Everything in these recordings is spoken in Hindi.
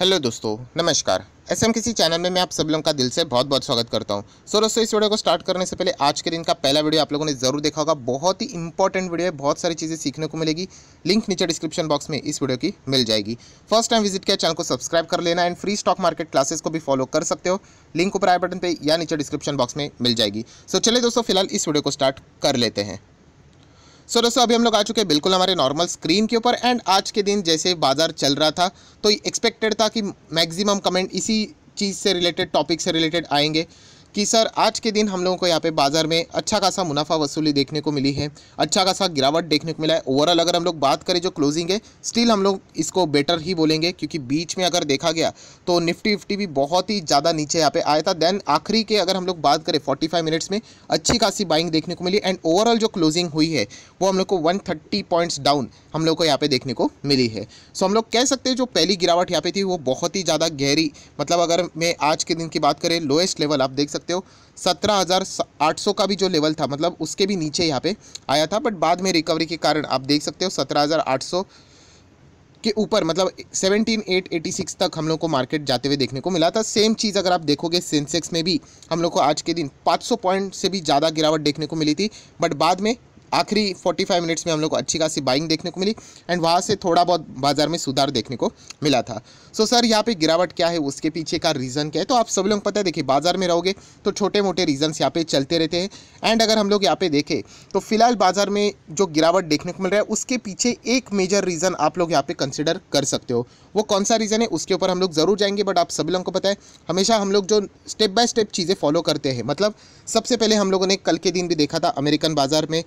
हेलो दोस्तों नमस्कार एस एम किसी चैनल में मैं आप सब लोगों का दिल से बहुत बहुत स्वागत करता हूं सो दोस्तों इस वीडियो को स्टार्ट करने से पहले आज के दिन का पहला वीडियो आप लोगों ने जरूर देखा होगा बहुत ही इंपॉर्टेंट वीडियो है बहुत सारी चीज़ें सीखने को मिलेगी लिंक नीचे डिस्क्रिप्शन बॉक्स में इस वीडियो की मिल जाएगी फर्स्ट टाइम विजिट किया चैनल को सब्सक्राइब कर लेना and free stock market classes को भी फॉलो कर सकते हो लिंक ऊपर आई बटन पर या नीचे डिस्क्रिप्शन बॉक्स में मिल जाएगी सो चले दोस्तों फिलहाल इस वीडियो को स्टार्ट कर लेते हैं सो दोस्तों अभी हम लोग आ चुके हैं बिल्कुल हमारे नॉर्मल स्क्रीन के ऊपर एंड आज के दिन जैसे बाज़ार चल रहा था तो एक्सपेक्टेड था कि मैक्सिमम कमेंट इसी चीज़ से रिलेटेड टॉपिक से रिलेटेड आएंगे कि सर आज के दिन हम लोगों को यहाँ पे बाजार में अच्छा खासा मुनाफा वसूली देखने को मिली है अच्छा खासा गिरावट देखने को मिला है ओवरऑल अगर हम लोग बात करें जो क्लोजिंग है स्टिल हम लोग इसको बेटर ही बोलेंगे क्योंकि बीच में अगर देखा गया तो निफ्टी फिफ्टी भी बहुत ही ज़्यादा नीचे यहाँ पे आया था देन आखिरी के अगर हम लोग बात करें फाइव मिनट्स में अच्छी खासी बाइंग देखने को मिली एंड ओवरऑल जो क्लोजिंग हुई है वो हम लोग को थर्टी पॉइंट्स डाउन हम लोग को यहाँ पे देखने को मिली है सो हम लोग कह सकते हैं जो पहली गिरावट यहाँ पे थी वो बहुत ही ज़्यादा गहरी मतलब अगर मैं आज के दिन की बात करें लोएस्ट लेवल आप देख सकते सकते हो सत्रह हज़ार आठ सौ का भी जो लेवल था मतलब उसके भी नीचे यहाँ पे आया था बट बाद में रिकवरी के कारण आप देख सकते हो सत्रह हज़ार आठ सौ के ऊपर मतलब सेवनटीन एट एटी सिक्स तक हम लोग को मार्केट जाते हुए देखने को मिला था सेम चीज़ अगर आप देखोगे सेंसेक्स में भी हम लोग को आज के दिन पाँच सौ पॉइंट से भी ज़्यादा गिरावट देखने को मिली थी बट बाद में आखिरी 45 मिनट्स में हम लोग को अच्छी खासी बाइंग देखने को मिली एंड वहाँ से थोड़ा बहुत बाजार में सुधार देखने को मिला था सो so, सर यहाँ पे गिरावट क्या है उसके पीछे का रीज़न क्या है तो आप सब लोग पता है देखिए बाजार में रहोगे तो छोटे मोटे रीजन्स यहाँ पे चलते रहते हैं एंड अगर हम लोग यहाँ पे देखें तो फिलहाल बाजार में जो गिरावट देखने को मिल रहा है उसके पीछे एक मेजर रीज़न आप लोग यहाँ पे कंसिडर कर सकते हो वो कौन सा रीज़न है उसके ऊपर हम लोग ज़रूर जाएंगे बट आप सभी लोगों को पता है हमेशा हम लोग जो स्टेप बाय स्टेप चीज़ें फॉलो करते हैं मतलब सबसे पहले हम लोगों ने कल के दिन भी देखा था अमेरिकन बाज़ार में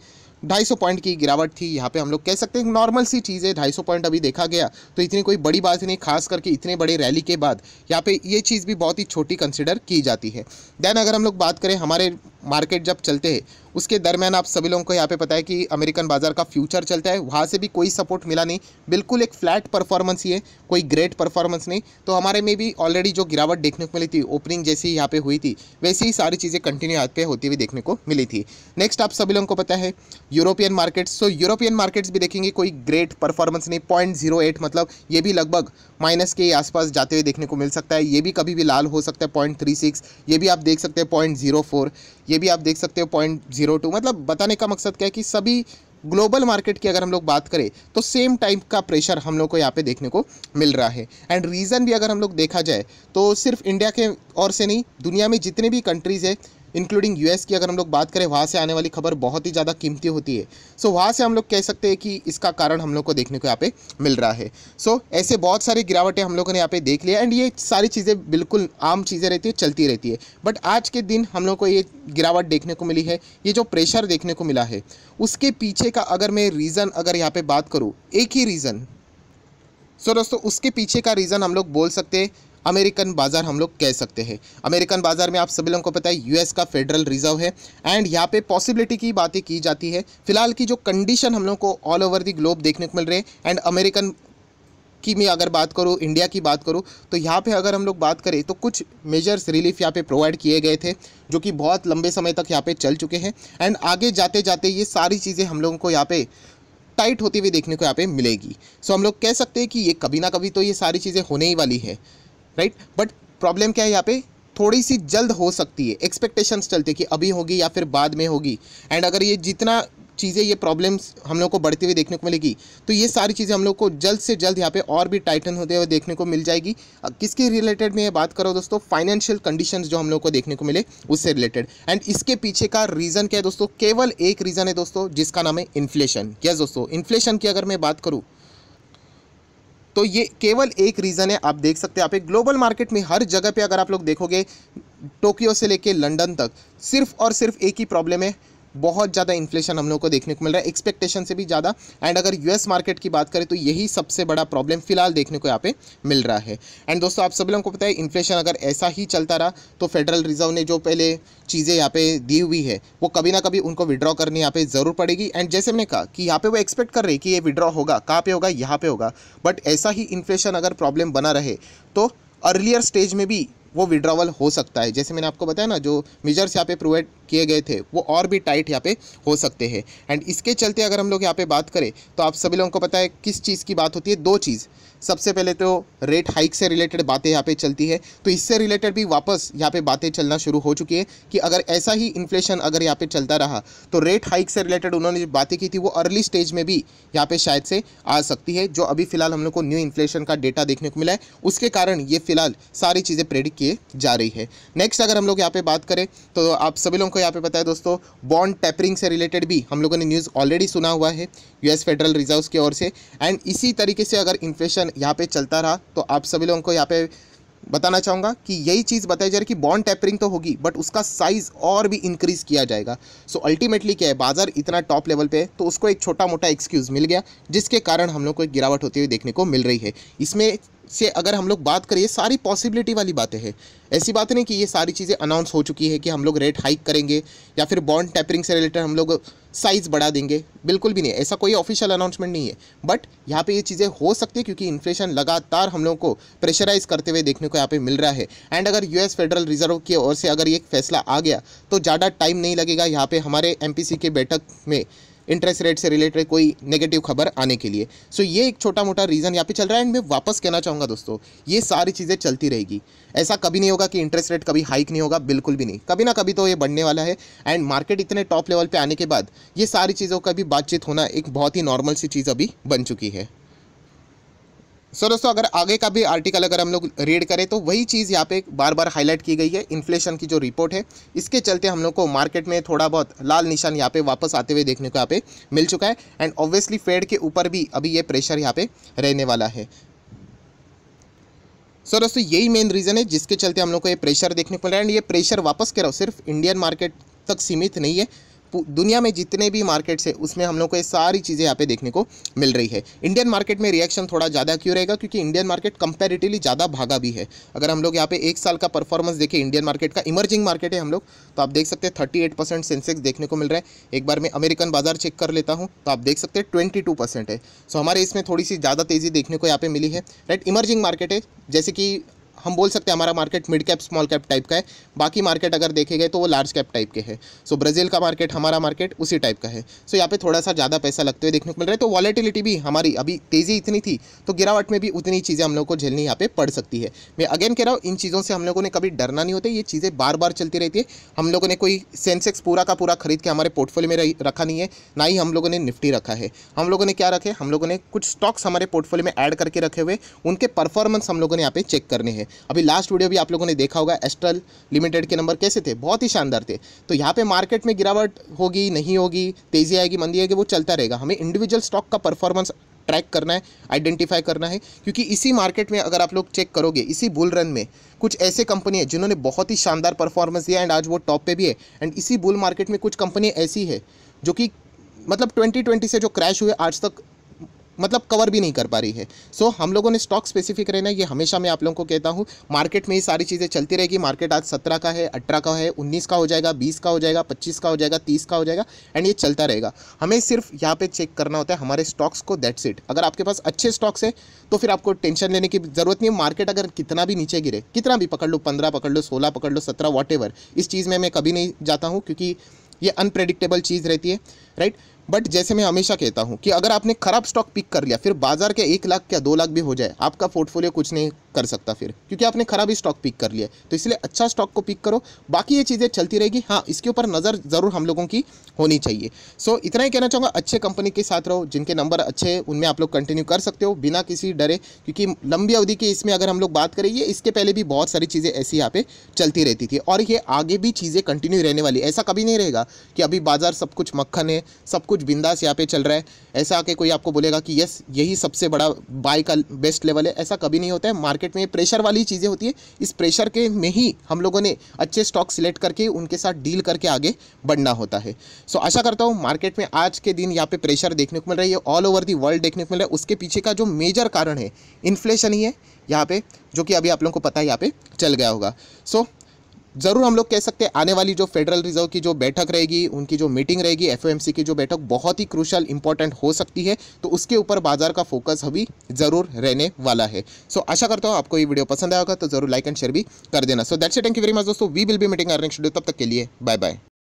250 पॉइंट की गिरावट थी यहाँ पे हम लोग कह सकते हैं नॉर्मल सी चीज़ है ढाई पॉइंट अभी देखा गया तो इतनी कोई बड़ी बात नहीं खास करके इतने बड़े रैली के बाद यहाँ पे ये चीज़ भी बहुत ही छोटी कंसिडर की जाती है देन अगर हम लोग बात करें हमारे मार्केट जब चलते हैं उसके दरमियान आप सभी लोगों को यहाँ पे पता है कि अमेरिकन बाजार का फ्यूचर चलता है वहाँ से भी कोई सपोर्ट मिला नहीं बिल्कुल एक फ्लैट परफॉर्मेंस ही है कोई ग्रेट परफॉर्मेंस नहीं तो हमारे में भी ऑलरेडी जो गिरावट देखने को मिली थी ओपनिंग जैसी यहाँ पे हुई थी वैसे ही सारी चीज़ें कंटिन्यू यहाँ पे होती हुई देखने को मिली थी नेक्स्ट आप सभी लोगों को पता है यूरोपियन मार्केट्स तो यूरोपियन मार्केट्स भी देखेंगे कोई ग्रेट परफॉर्मेंस नहीं पॉइंट मतलब ये भी लगभग माइनस के आसपास जाते हुए देखने को मिल सकता है ये भी कभी भी लाल हो सकता है पॉइंट ये भी आप देख सकते हैं पॉइंट ये भी आप देख सकते हो पॉइंट जीरो टू मतलब बताने का मकसद क्या है कि सभी ग्लोबल मार्केट की अगर हम लोग बात करें तो सेम टाइप का प्रेशर हम लोग को यहाँ पे देखने को मिल रहा है एंड रीज़न भी अगर हम लोग देखा जाए तो सिर्फ इंडिया के और से नहीं दुनिया में जितने भी कंट्रीज़ है इंक्लूडिंग यूएस की अगर हम लोग बात करें वहाँ से आने वाली खबर बहुत ही ज़्यादा कीमती होती है सो so, वहाँ से हम लोग कह सकते हैं कि इसका कारण हम लोग को देखने को यहाँ पे मिल रहा है सो so, ऐसे बहुत सारी गिरावटें हम लोगों ने यहाँ पे देख लिया एंड ये सारी चीज़ें बिल्कुल आम चीज़ें रहती है चलती रहती है बट आज के दिन हम लोग को ये गिरावट देखने को मिली है ये जो प्रेशर देखने को मिला है उसके पीछे का अगर मैं रीज़न अगर यहाँ पर बात करूँ एक ही रीज़न सो so, दोस्तों उसके पीछे का रीज़न हम लोग बोल सकते हैं अमेरिकन बाज़ार हम लोग कह सकते हैं अमेरिकन बाज़ार में आप सभी लोगों को पता है यूएस का फेडरल रिजर्व है एंड यहाँ पे पॉसिबिलिटी की बातें की जाती है फिलहाल की जो कंडीशन हम लोग को ऑल ओवर दी ग्लोब देखने को मिल रहे हैं एंड अमेरिकन की मैं अगर बात करूँ इंडिया की बात करूँ तो यहाँ पे अगर हम लोग बात करें तो कुछ मेजर्स रिलीफ यहाँ पे प्रोवाइड किए गए थे जो कि बहुत लंबे समय तक यहाँ पे चल चुके हैं एंड आगे जाते जाते ये सारी चीज़ें हम लोगों को यहाँ पे टाइट होती हुई देखने को यहाँ पे मिलेगी सो so, हम लोग कह सकते हैं कि ये कभी ना कभी तो ये सारी चीज़ें होने ही वाली है राइट बट प्रॉब्लम क्या है यहाँ पे थोड़ी सी जल्द हो सकती है एक्सपेक्टेशंस चलते कि अभी होगी या फिर बाद में होगी एंड अगर ये जितना चीज़ें ये प्रॉब्लम्स हम लोग को बढ़ते हुए देखने को मिलेगी तो ये सारी चीज़ें हम लोग को जल्द से जल्द यहाँ पे और भी टाइटन होते हुए देखने को मिल जाएगी किसके रिलेटेड में ये बात करो दोस्तों फाइनेंशियल कंडीशंस जो हम लोग को देखने को मिले उससे रिलेटेड एंड इसके पीछे का रीज़न क्या है दोस्तों केवल एक रीज़न है दोस्तों जिसका नाम है इन्फ्लेशन यस दोस्तों इन्फ्लेशन की अगर मैं बात करूँ तो ये केवल एक रीज़न है आप देख सकते हैं आप एक ग्लोबल मार्केट में हर जगह पे अगर आप लोग देखोगे टोक्यो से लेके लंदन तक सिर्फ और सिर्फ एक ही प्रॉब्लम है बहुत ज़्यादा इन्फ्लेशन हम लोग को देखने को मिल रहा है एक्सपेक्टेशन से भी ज़्यादा एंड अगर यूएस मार्केट की बात करें तो यही सबसे बड़ा प्रॉब्लम फिलहाल देखने को यहाँ पे मिल रहा है एंड दोस्तों आप सभी लोगों को पता है इन्फ्लेशन अगर ऐसा ही चलता रहा तो फेडरल रिजर्व ने जो पहले चीज़ें यहाँ पे दी हुई है वो कभी ना कभी उनको विड्रॉ करनी यहाँ पे ज़रूर पड़ेगी एंड जैसे मैंने कहा कि यहाँ पे वो एक्सपेक्ट कर रहे कि ये विड्रॉ होगा कहाँ पे होगा यहाँ पे होगा बट ऐसा ही इन्फ्लेशन अगर प्रॉब्लम बना रहे तो अर्लियर स्टेज में भी वो विड्रावल हो सकता है जैसे मैंने आपको बताया ना जो मेजर्स यहाँ पे प्रोवाइड किए गए थे वो और भी टाइट यहाँ पे हो सकते हैं एंड इसके चलते अगर हम लोग यहाँ पे बात करें तो आप सभी लोगों को पता है किस चीज़ की बात होती है दो चीज़ सबसे पहले तो रेट हाइक से रिलेटेड बातें यहाँ पे चलती है तो इससे रिलेटेड भी वापस यहाँ पे बातें चलना शुरू हो चुकी है कि अगर ऐसा ही इन्फ्लेशन अगर यहाँ पे चलता रहा तो रेट हाइक से रिलेटेड उन्होंने जो बातें की थी वो अर्ली स्टेज में भी यहाँ पे शायद से आ सकती है जो अभी फिलहाल हम लोग को न्यू इन्फ्लेशन का डेटा देखने को मिला है उसके कारण ये फिलहाल सारी चीज़ें प्रेडिक्ट किए जा रही है नेक्स्ट अगर हम लोग यहाँ पर बात करें तो आप सभी लोगों को यहाँ पे पता है दोस्तों बॉन्ड टेपरिंग से रिलेटेड भी हम लोगों ने न्यूज़ ऑलरेडी सुना हुआ है यू फेडरल रिजर्व की ओर से एंड इसी तरीके से अगर इन्फ्लेशन यहाँ पे चलता रहा तो आप सभी लोगों को यहाँ पे बताना चाहूँगा कि यही चीज़ बताई जा रही कि बॉन्ड टैपरिंग तो होगी बट उसका साइज़ और भी इंक्रीज़ किया जाएगा सो so, अल्टीमेटली क्या है बाज़ार इतना टॉप लेवल पे है तो उसको एक छोटा मोटा एक्सक्यूज़ मिल गया जिसके कारण हम लोग को एक गिरावट होती हुई देखने को मिल रही है इसमें से अगर हम लोग बात करें सारी पॉसिबिलिटी वाली बातें हैं ऐसी बात नहीं कि ये सारी चीज़ें अनाउंस हो चुकी है कि हम लोग रेट हाइक करेंगे या फिर बॉन्ड टैपरिंग से रिलेटेड हम लोग साइज़ बढ़ा देंगे बिल्कुल भी नहीं ऐसा कोई ऑफिशियल अनाउंसमेंट नहीं है बट यहाँ पे ये चीज़ें हो सकती है क्योंकि इन्फ्लेशन लगातार हम लोगों को प्रेशराइज करते हुए देखने को यहाँ पे मिल रहा है एंड अगर यूएस फेडरल रिजर्व की ओर से अगर ये फैसला आ गया तो ज़्यादा टाइम नहीं लगेगा यहाँ पर हमारे एम के बैठक में इंटरेस्ट रेट से रिलेटेड कोई नेगेटिव खबर आने के लिए सो so, ये एक छोटा मोटा रीज़न यहाँ पे चल रहा है एंड मैं वापस कहना चाहूँगा दोस्तों ये सारी चीज़ें चलती रहेगी ऐसा कभी नहीं होगा कि इंटरेस्ट रेट कभी हाइक नहीं होगा बिल्कुल भी नहीं कभी ना कभी तो ये बढ़ने वाला है एंड मार्केट इतने टॉप लेवल पर आने के बाद ये सारी चीज़ों का भी बातचीत होना एक बहुत ही नॉर्मल सी चीज़ अभी बन चुकी है सो so, दोस्तों अगर आगे का भी आर्टिकल अगर हम लोग रीड करें तो वही चीज़ यहाँ पे बार बार हाईलाइट की गई है इन्फ्लेशन की जो रिपोर्ट है इसके चलते हम लोग को मार्केट में थोड़ा बहुत लाल निशान यहाँ पे वापस आते हुए देखने को यहाँ पे मिल चुका है एंड ऑब्वियसली फेड के ऊपर भी अभी ये प्रेशर यहाँ पे रहने वाला है सो so, दोस्तों यही मेन रीज़न है जिसके चलते हम लोग को ये प्रेशर देखने को मिल रहा है एंड ये प्रेशर वापस कह रहा हूँ सिर्फ इंडियन मार्केट तक सीमित नहीं है दुनिया में जितने भी मार्केट्स है उसमें हम लोग को ये सारी चीज़ें यहाँ पे देखने को मिल रही है इंडियन मार्केट में रिएक्शन थोड़ा ज़्यादा क्यों रहेगा क्योंकि इंडियन मार्केट कंपेरेटिवली ज़्यादा भागा भी है अगर हम लोग यहाँ पे एक साल का परफॉर्मेंस देखें इंडियन मार्केट का इमर्जिंग मार्केट है हम लोग तो आप देख सकते हैं थर्टी एट परसेंट सेंसेक्स देखने को मिल रहा है एक बार मैं अमेरिकन बाजार चेक कर लेता हूँ तो आप देख सकते हैं ट्वेंटी टू परसेंट है सो हमारे इसमें थोड़ी सी ज़्यादा तेज़ी देखने को यहाँ पे मिली है राइट इमर्जिंग मार्केट है जैसे कि हम बोल सकते हैं हमारा market mid cap small cap type का है बाकी मार्केट अगर देखे गए तो वो लार्ज कैप टाइप के है सो ब्राज़ील का मार्केट हमारा मार्केट उसी टाइप का है सो यहाँ पे थोड़ा सा ज़्यादा पैसा लगते हुए देखने को मिल रहा है तो वॉलेटिलिटी भी हमारी अभी तेज़ी इतनी थी तो गिरावट में भी उतनी चीज़ें हम लोग को झेलनी यहाँ पे पड़ सकती है मैं अगेन कह रहा हूँ इन चीज़ों से हम लोगों ने कभी डरना नहीं होता ये चीज़ें बार बार चलती रहती है हम लोगों ने कोई सेंसेक्स पूरा का पूरा खरीद के हमारे पोर्टफोलियो में रखा नहीं है ना ही हम लोगों ने निफ्टी रखा है हम लोगों ने क्या रखे हम लोगों ने कुछ स्टॉक्स हमारे पोर्टफोलियो में ऐड करके रखे हुए उनके परफॉर्मेंस हम लोगों ने यहाँ पे चेक करने हैं अभी लास्ट वीडियो भी आप लोगों ने देखा होगा एस्ट्रल लिमिटेड के नंबर कैसे थे बहुत ही शानदार थे तो यहाँ पे मार्केट में गिरावट होगी नहीं होगी तेज़ी आएगी मंदी आएगी वो चलता रहेगा हमें इंडिविजुअल स्टॉक का परफॉर्मेंस ट्रैक करना है आइडेंटिफाई करना है क्योंकि इसी मार्केट में अगर आप लोग चेक करोगे इसी बुल रन में कुछ ऐसे कंपनी है जिन्होंने बहुत ही शानदार परफॉर्मेंस दिया एंड आज वो टॉप पर भी है एंड इसी बुल मार्केट में कुछ कंपनी ऐसी है जो कि मतलब 2020 से जो क्रैश हुए आज तक मतलब कवर भी नहीं कर पा रही है सो so, हम लोगों ने स्टॉक स्पेसिफिक रहना ये हमेशा मैं आप लोगों को कहता हूँ मार्केट में ये सारी चीज़ें चलती रहेगी मार्केट आज सत्रह का है अठारह का है उन्नीस का हो जाएगा बीस का हो जाएगा पच्चीस का हो जाएगा तीस का हो जाएगा एंड ये चलता रहेगा हमें सिर्फ यहाँ पर चेक करना होता है हमारे स्टॉक्स को दैट्स इट अगर आपके पास अच्छे स्टॉक्स है तो फिर आपको टेंशन लेने की ज़रूरत नहीं मार्केट अगर कितना भी नीचे गिरे कितना भी पकड़ लो पंद्रह पकड़ लो सोलह पकड़ लो सत्रह वॉट इस चीज़ में मैं कभी नहीं जाता हूँ क्योंकि ये अनप्रेडिक्टेबल चीज़ रहती है राइट बट जैसे मैं हमेशा कहता हूँ कि अगर आपने खराब स्टॉक पिक कर लिया फिर बाजार के एक लाख या दो लाख भी हो जाए आपका पोर्टफोलियो कुछ नहीं कर सकता फिर क्योंकि आपने खराब ही स्टॉक पिक कर लिया तो इसलिए अच्छा स्टॉक को पिक करो बाकी ये चीज़ें चलती रहेगी हाँ इसके ऊपर नज़र ज़रूर हम लोगों की होनी चाहिए सो so, इतना ही कहना चाहूँगा अच्छे कंपनी के साथ रहो जिनके नंबर अच्छे हैं उनमें आप लोग कंटिन्यू कर सकते हो बिना किसी डरे क्योंकि लंबी अवधि के इसमें अगर हम लोग बात करें ये इसके पहले भी बहुत सारी चीज़ें ऐसी यहाँ पे चलती रहती थी और ये आगे भी चीज़ें कंटिन्यू रहने वाली ऐसा कभी नहीं रहेगा कि अभी बाज़ार सब कुछ मक्खन है सब कुछ कुछ बिंदास यहाँ पे चल रहा है ऐसा आके कोई आपको बोलेगा कि यस यही सबसे बड़ा बाय का बेस्ट लेवल है ऐसा कभी नहीं होता है मार्केट में प्रेशर वाली चीज़ें होती है इस प्रेशर के में ही हम लोगों ने अच्छे स्टॉक सिलेक्ट करके उनके साथ डील करके आगे बढ़ना होता है सो so, आशा करता हूँ मार्केट में आज के दिन यहाँ पे प्रेशर देखने को मिल रहा है ऑल ओवर दी वर्ल्ड देखने को मिल रहा है उसके पीछे का जो मेजर कारण है इन्फ्लेशन ही है यहाँ पे जो कि अभी आप लोगों को पता है यहाँ पे चल गया होगा सो so, ज़रूर हम लोग कह सकते हैं आने वाली जो फेडरल रिजर्व की जो बैठक रहेगी उनकी जो मीटिंग रहेगी एफ की जो बैठक बहुत ही क्रूशल इंपॉर्टेंट हो सकती है तो उसके ऊपर बाजार का फोकस अभी ज़रूर रहने वाला है सो so, आशा करता हूँ आपको ये वीडियो पसंद आएगा तो ज़रूर लाइक एंड शेयर भी कर देना so that's thank you very much दोस्तों we will be meeting our next video तब तक के लिए बाय बाय